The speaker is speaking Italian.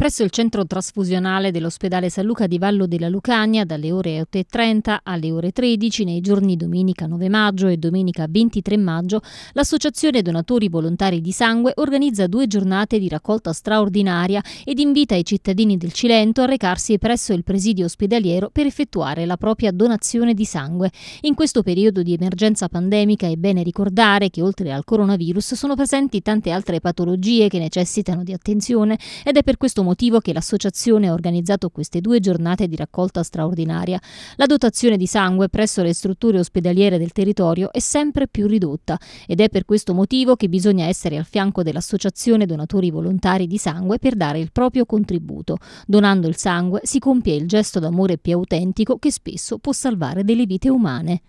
Presso il centro trasfusionale dell'ospedale San Luca di Vallo della Lucania dalle ore 8.30 alle ore 13 nei giorni domenica 9 maggio e domenica 23 maggio l'associazione donatori volontari di sangue organizza due giornate di raccolta straordinaria ed invita i cittadini del Cilento a recarsi presso il presidio ospedaliero per effettuare la propria donazione di sangue. In questo periodo di emergenza pandemica è bene ricordare che oltre al coronavirus sono presenti tante altre patologie che necessitano di attenzione ed è per questo motivo che l'associazione ha organizzato queste due giornate di raccolta straordinaria. La dotazione di sangue presso le strutture ospedaliere del territorio è sempre più ridotta ed è per questo motivo che bisogna essere al fianco dell'associazione donatori volontari di sangue per dare il proprio contributo. Donando il sangue si compie il gesto d'amore più autentico che spesso può salvare delle vite umane.